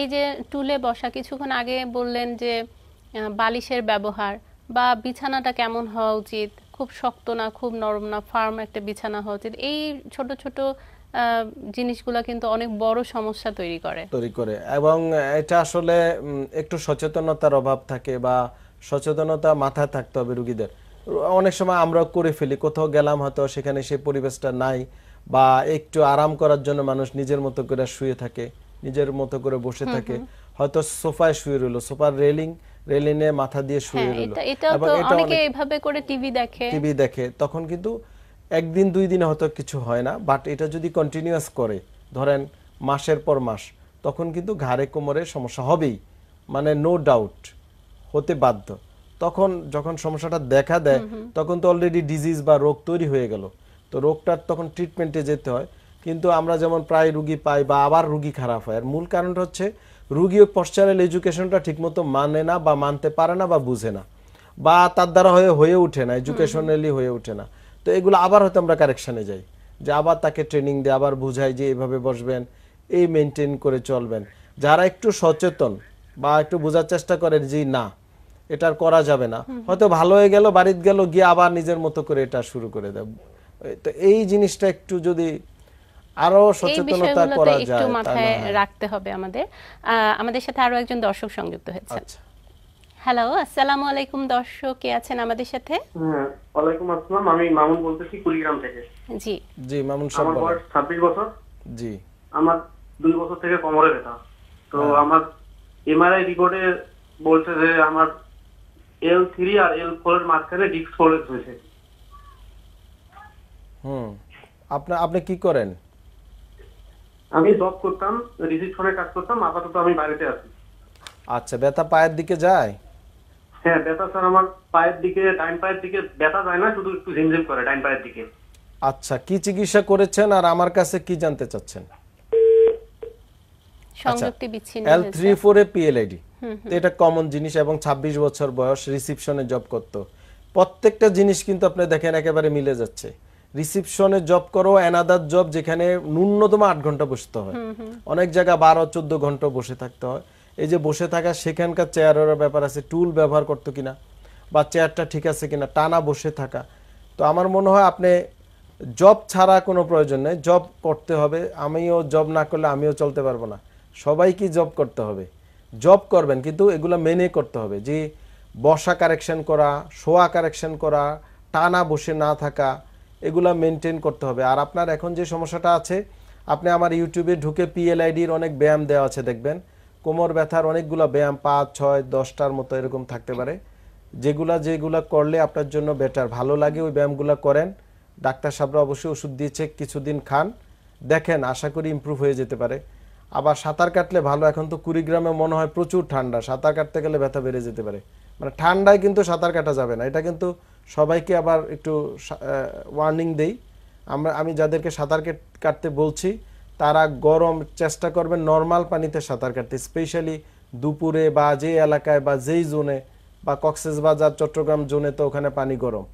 এই যে টুলে বসা কিছুক্ষণ আগে বললেন যে বালিশের ব্যবহার বা বিছানাটা কেমন হওয়া উচিত খুব শক্ত না খুব নরম না ফার্ম একটা বিছানা হওয়া উচিত এই ছোট ছোট জিনিসগুলো কিন্তু অনেক বড় সমস্যা তৈরি করে তৈরি করে এবং এটা আসলে একটু সচেতনতার অভাব থাকে বা সচেতনতা মাথায় থাকতে হবে রুগীদের অনেক সময় আমরা করে ফেলি কোথাও গেলাম হয়তো সেখানে সেই পরিবেশটা নাই বা একটু আরাম করার জন্য মানুষ নিজের মতো করে শুয়ে থাকে নিজের মতো করে বসে থাকে হয়তো সোফায় শুয়ে রইলো সোফার রেলিং রেলিনে মাথা দিয়ে হ্যাঁ, শুয়ে রইল এবং এটা অনেকে এইভাবে করে টিভি দেখে টিভি দেখে তখন কিন্তু একদিন দুই দিনে হয়তো কিছু হয় না বাট এটা যদি কন্টিনিউয়াস করে ধরেন মাসের পর মাস তখন কিন্তু ঘাড়ে কোমরে সমস্যা হবেই মানে নো ডাউট হতে বাধ্য তখন যখন সমস্যাটা দেখা দেয় তখন তো অলরেডি ডিজিজ বা রোগ তৈরি হয়ে গেল তো রোগটার তখন ট্রিটমেন্টে যেতে হয় কিন্তু আমরা যেমন প্রায় রুগী পাই বা আবার রুগী খারাপ হয় আর মূল কারণটা হচ্ছে রুগী পশ্চারাল এডুকেশনটা ঠিকমতো মানে না বা মানতে পারে না বা বুঝে না বা তার দ্বারা হয়ে হয়ে ওঠে না এডুকেশনালি হয়ে ওঠে না তো এগুলো আবার হয়তো আমরা কারেকশানে যাই যে আবার তাকে ট্রেনিং দিয়ে আবার বুঝাই যে এভাবে বসবেন এই মেনটেন করে চলবেন যারা একটু সচেতন বা একটু বোঝার চেষ্টা করেন যে না এটা করা যাবে না হয়তো ভালো হয়ে গেল বাড়িতে গেল গিয়ে আবার নিজের মতো করে এটা শুরু করে দেব তো এই জিনিসটা একটু যদি আরো সচেতনতা করা যায় একটু মাথায় হ্যাঁ। রাখতে হবে আমাদের আমাদের সাথে আরো একজন দর্শক সংযুক্ত হয়েছে আচ্ছা। হ্যালো আসসালামু আলাইকুম দর্শক কে আছেন আমাদের সাথে হ্যাঁ ওয়ালাইকুম আসসালাম আমি মামুন বলতেছি কুড়িগ্রাম থেকে জি জি মামুন সাহেব আমার বয়স 26 বছর জি আমার দুই বছর থেকে কোমরে ব্যথা তো হ্যাঁ। আমার এমআরআই রিপোর্টে বলছে যে আমার এল থ্রি আর এল ফোর এর মাঝখানে ডিস্ক ফোলেজ হয়েছে হুম আপনি আপনি কি করেন আমি জব করতাম রিসেপশনে কাজ করতাম আপাতত আমি বাড়িতে আছি আচ্ছা ব্যথা পায়ের দিকে যায় হ্যাঁ ব্যথা স্যার আমার পায়ের দিকে পায়ের দিকে ব্যথা যায় না শুধু একটু ঝিমঝিম করে পায়ের দিকে আচ্ছা কি চিকিৎসা করেছেন আর আমার কাছে কি জানতে চাচ্ছেন আচ্ছা, সংযুক্তি বিচ্ছিন্ন L three four A PLID এটা কমন জিনিস এবং ছাব্বিশ বছর বয়স রিসিপশনে জব করত প্রত্যেকটা জিনিস কিন্তু আপনি দেখেন একেবারে মিলে যাচ্ছে রিসিপশনে জব করো অ্যানাদার জব যেখানে ন্যূনতম আট ঘন্টা বসতে হয় অনেক জায়গা বারো চোদ্দ ঘন্টা বসে থাকতে হয় এই যে বসে থাকা সেখানকার চেয়ারের ব্যাপার আছে টুল ব্যবহার করতো কিনা বা চেয়ারটা ঠিক আছে কিনা টানা বসে থাকা তো আমার মনে হয় আপনি জব ছাড়া কোনো প্রয়োজন নেই জব করতে হবে আমিও জব না করলে আমিও চলতে পারবো না সবাইকে জব করতে হবে জব করবেন কিন্তু এগুলো মেনে করতে হবে যে বসা কারেকশন করা শোয়া কারেকশন করা টানা বসে না থাকা এগুলা মেনটেন করতে হবে আর আপনার এখন যে সমস্যাটা আছে আপনি আমার ইউটিউবে ঢুকে পিএলআইডির অনেক ব্যায়াম দেওয়া আছে দেখবেন কোমর ব্যথার অনেকগুলো ব্যায়াম পাঁচ ছয় দশটার মতো এরকম থাকতে পারে যেগুলা যেগুলা করলে আপনার জন্য বেটার ভালো লাগে ওই ব্যায়ামগুলো করেন ডাক্তার সাহেবরা অবশ্যই ওষুধ দিয়েছে কিছুদিন খান দেখেন আশা করি ইম্প্রুভ হয়ে যেতে পারে আবার সাঁতার কাটলে ভালো এখন তো কুড়িগ্রামে মনে হয় প্রচুর ঠান্ডা সাঁতার কাটতে গেলে ব্যথা বেড়ে যেতে পারে মানে ঠান্ডায় কিন্তু সাঁতার কাটা যাবে না এটা কিন্তু সবাইকে আবার একটু ওয়ার্নিং দেই আমরা আমি যাদেরকে সাঁতার কাটতে বলছি তারা গরম চেষ্টা করবেন নর্মাল পানিতে সাঁতার কাটতে স্পেশালি দুপুরে বা যে এলাকায় বা যেই জোনে বা বাজার চট্টগ্রাম জোনে তো ওখানে পানি গরম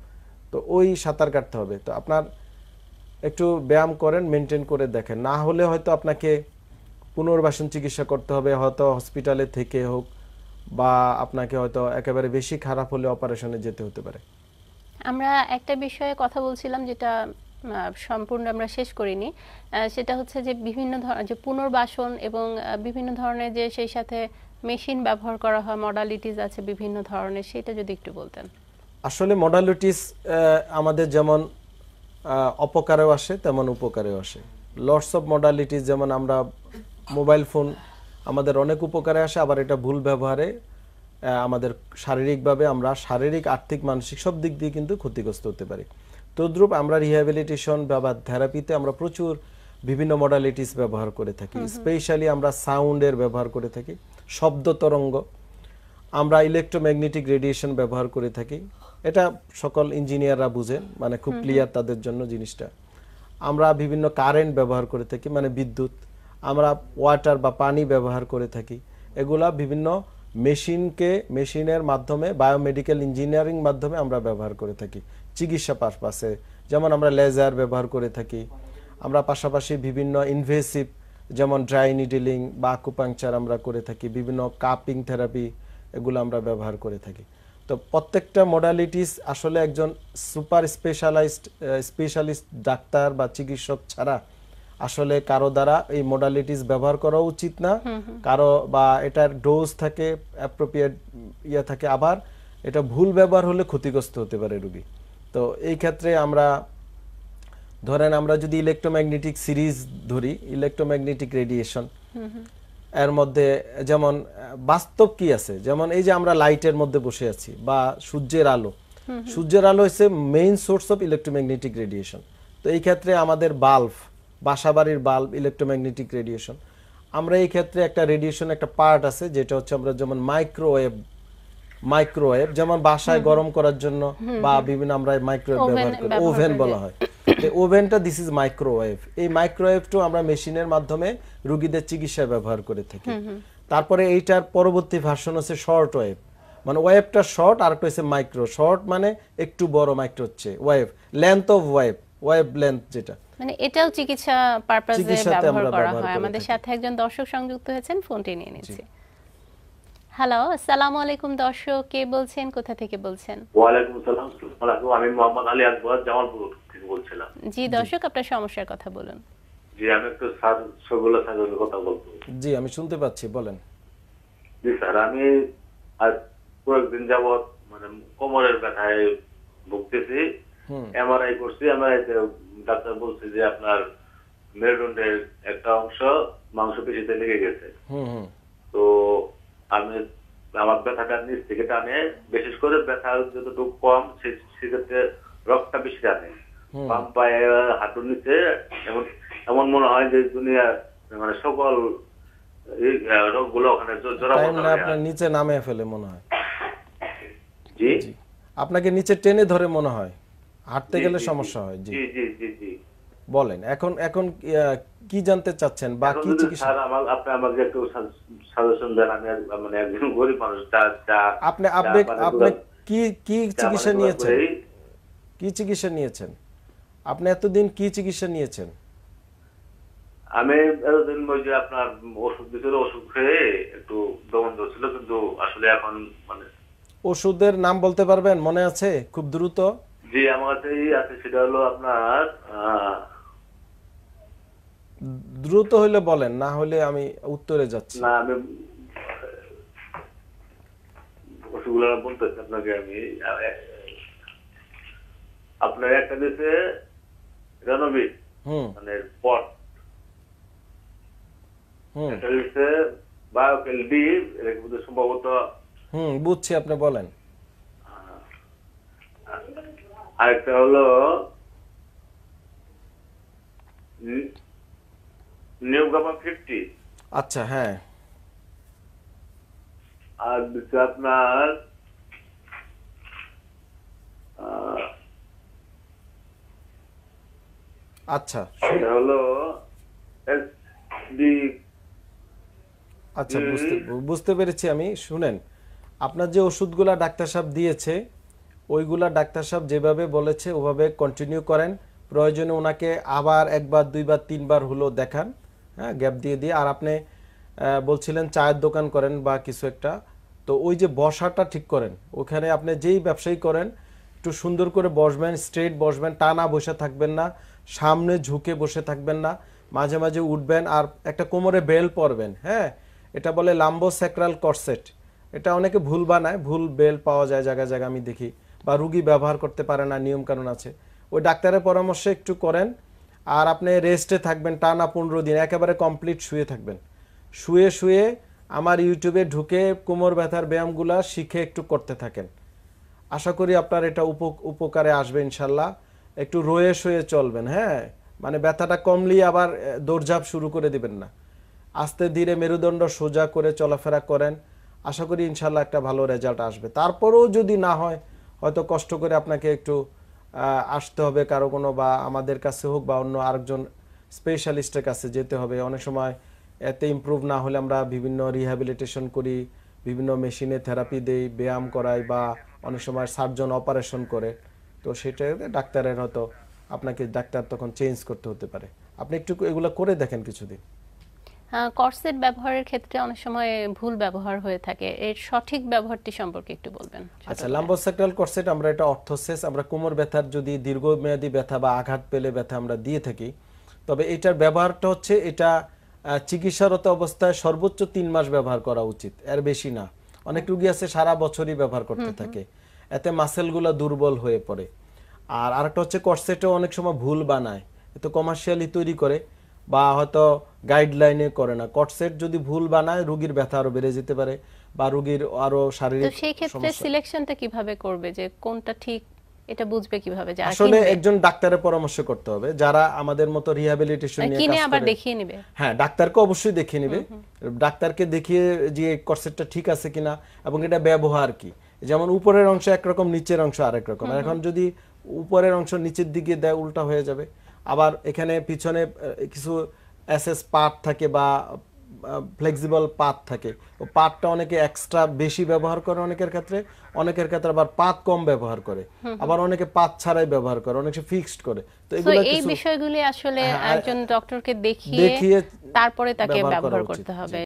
তো ওই সাঁতার কাটতে হবে তো আপনার একটু ব্যায়াম করেন মেনটেন করে দেখেন না হলে হয়তো আপনাকে পুনর্বাসন চিকিৎসা করতে হবে হয়তো হসপিটালে থেকে হোক বা আপনাকে হয়তো একেবারে বেশি খারাপ হলে অপারেশনে যেতে হতে পারে আমরা একটা বিষয়ে কথা বলছিলাম যেটা সম্পূর্ণ আমরা শেষ করিনি সেটা হচ্ছে যে বিভিন্ন ধরনের যে পুনর্বাসন এবং বিভিন্ন ধরনের যে সেই সাথে মেশিন ব্যবহার করা হয় মডালিটিস আছে বিভিন্ন ধরনের সেটা যদি একটু বলতেন আসলে মডালিটিস আমাদের যেমন অপকারেও আসে তেমন উপকারেও আসে লটস অফ মডালিটিস যেমন আমরা মোবাইল ফোন আমাদের অনেক উপকারে আসে আবার এটা ভুল ব্যবহারে আমাদের শারীরিকভাবে আমরা শারীরিক আর্থিক মানসিক সব দিক দিয়ে কিন্তু ক্ষতিগ্রস্ত হতে পারি তদ্রূপ আমরা রিহ্যাবিলিটেশন বা থেরাপিতে আমরা প্রচুর বিভিন্ন মডালিটিস ব্যবহার করে থাকি স্পেশালি আমরা সাউন্ডের ব্যবহার করে থাকি শব্দ তরঙ্গ আমরা ইলেকট্রোম্যাগনেটিক রেডিয়েশন ব্যবহার করে থাকি এটা সকল ইঞ্জিনিয়াররা বুঝেন মানে খুব ক্লিয়ার তাদের জন্য জিনিসটা আমরা বিভিন্ন কারেন্ট ব্যবহার করে থাকি মানে বিদ্যুৎ আমরা ওয়াটার বা পানি ব্যবহার করে থাকি এগুলা বিভিন্ন মেশিনকে মেশিনের মাধ্যমে বায়োমেডিক্যাল ইঞ্জিনিয়ারিং মাধ্যমে আমরা ব্যবহার করে থাকি চিকিৎসা পারপাসে যেমন আমরা লেজার ব্যবহার করে থাকি আমরা পাশাপাশি বিভিন্ন ইনভেসিভ যেমন ড্রাই নিডিলিং বা আকুপাংচার আমরা করে থাকি বিভিন্ন কাপিং থেরাপি এগুলো আমরা ব্যবহার করে থাকি তো প্রত্যেকটা মডালিটিস আসলে একজন সুপার স্পেশালাইজড স্পেশালিস্ট ডাক্তার বা চিকিৎসক ছাড়া আসলে কারো দ্বারা এই মোডালিটিস ব্যবহার করা উচিত না কারো বা এটার ডোজ থাকে অ্যাপ্রোপ্রিয়েট ইয়ে থাকে আবার এটা ভুল ব্যবহার হলে ক্ষতিগ্রস্ত হতে পারে রুগী তো এই ক্ষেত্রে আমরা ধরেন আমরা যদি ইলেকট্রোম্যাগনেটিক সিরিজ ধরি ইলেকট্রোম্যাগনেটিক রেডিয়েশন এর মধ্যে যেমন বাস্তব কি আছে যেমন এই যে আমরা লাইটের মধ্যে বসে আছি বা সূর্যের আলো সূর্যের আলো হচ্ছে main source of electromagnetic radiation তো এই ক্ষেত্রে আমাদের বাল্ব বাসাবাড়ির বাল্ব ইলেকট্রোম্যাগনেটিক রেডিয়েশন আমরা এই ক্ষেত্রে একটা রেডিয়েশন একটা পার্ট আছে যেটা হচ্ছে আমরা যেমন মাইক্রোওয়েভ মাইক্রোওয়েভ যেমন বাসায় গরম করার জন্য বা বিভিন্ন আমরা মাইক্রোওয়েভ ব্যবহার করি ওভেন বলা হয় ওভেনটা দিস ইজ মাইক্রোওয়েভ এই মাইক্রোওয়েভটাও আমরা মেশিনের মাধ্যমে রুগীদের চিকিৎসায় ব্যবহার করে থাকি তারপরে এইটার পরবর্তী ভার্সন হচ্ছে শর্ট ওয়েভ মানে ওয়েভটা শর্ট আর একটা হচ্ছে মাইক্রো শর্ট মানে একটু বড় মাইক্রো হচ্ছে wavelength of wave wavelength যেটা মানে এটাও চিকিৎসা পারপাসে ব্যবহার করা হয় আমাদের সাথে একজন দর্শক সংযুক্ত হয়েছেন ফোনটি নিয়ে নিচ্ছি হ্যালো আসসালামু আলাইকুম দর্শক কে বলছেন কোথা থেকে বলছেন ওয়া আলাইকুম আসসালাম আমি মোহাম্মদ আলী আকবর জামালপুর থেকে বলছিলাম জি দর্শক আপনার সমস্যার কথা বলুন জি আমি একটু স্যার সগুলা স্যারের কথা বলবো জি আমি শুনতে পাচ্ছি বলেন জি স্যার আমি আজ কয়েকদিন যাবত মানে কোমরের ব্যথায় ভুগতেছি এমআরআই করছি এমআরআই তে ডাক্তার বলছে যে আপনার মেরুদণ্ডের একটা অংশ মাংসপেশিতে লেগে গেছে তো আমি আমার ব্যথাটা নিচ থেকে টানে বিশেষ করে ব্যথা যতটুকু কম সেক্ষেত্রে রক্তটা বেশি টানে বাম পায়ে নিচে এমন এমন মনে হয় যে দুনিয়া মানে সকল রোগগুলো ওখানে জোড়া আপনার নিচে নামে ফেলে মনে হয় জি আপনাকে নিচে টেনে ধরে মনে হয় হাঁটতে গেলে সমস্যা হয় জি জি জি জি বলেন এখন এখন কি জানতে চাচ্ছেন বা কি চিকিৎসা আপনি আমাকে একটু সাজেশন দেন আমি মানে একজন গরিব মানুষ আপনি আপনি মানে আপনি কি কি মানে চিকিৎসা নিয়েছেন কি চিকিৎসা নিয়েছেন আপনি এতদিন কি চিকিৎসা নিয়েছেন আমি এতদিন ওই যে আপনার ওষুধ দিছিল ওষুধ খেয়ে একটু দমন ছিল কিন্তু আসলে এখন মানে ওষুধের নাম বলতে পারবেন মনে আছে খুব দ্রুত জি আমার কাছে আছে সেটা হলো আপনার দ্রুত হইলে বলেন না হলে আমি উত্তরে যাচ্ছি না আমি ওষুধগুলো বলতেছি আপনাকে আমি আপনার একটা দেশে রানবির মানে পট একটা দেশে বায়োকেল ডি সম্ভবত হুম বুঝছি আপনি বলেন আর একটা হলো নিউ ফিফটি আচ্ছা হ্যাঁ আর দিচ্ছে আপনার আচ্ছা সেটা হলো আচ্ছা বুঝতে বুঝতে পেরেছি আমি শুনেন আপনার যে ওষুধগুলা ডাক্তার সাহেব দিয়েছে ওইগুলা ডাক্তার সাহেব যেভাবে বলেছে ওভাবে কন্টিনিউ করেন প্রয়োজনে ওনাকে আবার একবার দুইবার তিনবার হলো দেখান হ্যাঁ গ্যাপ দিয়ে দিয়ে আর আপনি বলছিলেন চায়ের দোকান করেন বা কিছু একটা তো ওই যে বসাটা ঠিক করেন ওখানে আপনি যেই ব্যবসায়ী করেন একটু সুন্দর করে বসবেন স্ট্রেট বসবেন টানা বসে থাকবেন না সামনে ঝুঁকে বসে থাকবেন না মাঝে মাঝে উঠবেন আর একটা কোমরে বেল পরবেন হ্যাঁ এটা বলে লাম্বো স্যাক্রাল করসেট এটা অনেকে ভুল বানায় ভুল বেল পাওয়া যায় জায়গায় জায়গায় আমি দেখি বা রুগী ব্যবহার করতে পারে না নিয়মকানুন আছে ওই ডাক্তারের পরামর্শ একটু করেন আর আপনি রেস্টে থাকবেন টানা পনেরো দিন একেবারে কমপ্লিট শুয়ে থাকবেন শুয়ে শুয়ে আমার ইউটিউবে ঢুকে কোমর ব্যথার ব্যায়ামগুলা শিখে একটু করতে থাকেন আশা করি আপনার এটা উপকারে আসবে ইনশাল্লাহ একটু রয়ে শুয়ে চলবেন হ্যাঁ মানে ব্যথাটা কমলেই আবার দৌড়ঝাপ শুরু করে দিবেন না আস্তে ধীরে মেরুদণ্ড সোজা করে চলাফেরা করেন আশা করি ইনশাল্লাহ একটা ভালো রেজাল্ট আসবে তারপরেও যদি না হয় হয়তো কষ্ট করে আপনাকে একটু আসতে হবে কারো কোনো বা আমাদের কাছে হোক বা অন্য আরেকজন স্পেশালিস্টের কাছে যেতে হবে অনেক সময় এতে ইম্প্রুভ না হলে আমরা বিভিন্ন রিহ্যাবিলিটেশন করি বিভিন্ন মেশিনে থেরাপি দেই ব্যায়াম করাই বা অনেক সময় সার্জন অপারেশন করে তো সেটা ডাক্তারের হয়তো আপনাকে ডাক্তার তখন চেঞ্জ করতে হতে পারে আপনি একটু এগুলো করে দেখেন কিছুদিন করসেট ব্যবহারের ক্ষেত্রে অনেক সময় ভুল ব্যবহার হয়ে থাকে এর সঠিক ব্যবহারটি সম্পর্কে একটু বলবেন আচ্ছা লাম্বোসাক্রাল করসেট আমরা এটা অর্থোসেস আমরা কোমর ব্যথার যদি দীর্ঘমেয়াদী ব্যথা বা আঘাত পেলে ব্যথা আমরা দিয়ে থাকি তবে এটার ব্যবহারটা হচ্ছে এটা চিকিৎসারত অবস্থায় সর্বোচ্চ তিন মাস ব্যবহার করা উচিত এর বেশি না অনেক রুগী আছে সারা বছরই ব্যবহার করতে থাকে এতে মাসেলগুলো দুর্বল হয়ে পড়ে আর আরেকটা হচ্ছে করসেটও অনেক সময় ভুল বানায় এত কমার্শিয়ালি তৈরি করে বা হয়তো গাইডলাইনে করে না কটসেট যদি ভুল বানায় রোগীর ব্যথা আরো বেড়ে যেতে পারে বা রোগীর আরো শারীরিক সেই ক্ষেত্রে সিলেকশনটা কিভাবে করবে যে কোনটা ঠিক এটা বুঝবে কিভাবে যে আসলে একজন ডাক্তারের পরামর্শ করতে হবে যারা আমাদের মতো রিহ্যাবিলিটেশন নিয়ে কাজ করে আবার দেখিয়ে নেবে হ্যাঁ ডাক্তারকে অবশ্যই দেখিয়ে নেবে ডাক্তারকে দেখিয়ে যে কনসেপ্টটা ঠিক আছে কিনা এবং এটা ব্যবহার কি যেমন উপরের অংশ একরকম নিচের অংশ আরেক রকম এখন যদি উপরের অংশ নিচের দিকে দেয় উল্টা হয়ে যাবে আবার এখানে পিছনে কিছু অ্যাসেস পার্ট থাকে বা ফ্লেক্সিবল পাত থাকে ও পাতটা অনেকে এক্সট্রা বেশি ব্যবহার করে অনেকের ক্ষেত্রে অনেকের ক্ষেত্রে আবার পাত কম ব্যবহার করে আবার অনেকে পাত ছাড়াই ব্যবহার করে অনেকে ফিক্সড করে তো এগুলো এই বিষয়গুলি আসলে হ্যাঁ, একজন ডক্টরকে দেখিয়ে তারপরে তাকে ব্যবহার করতে হবে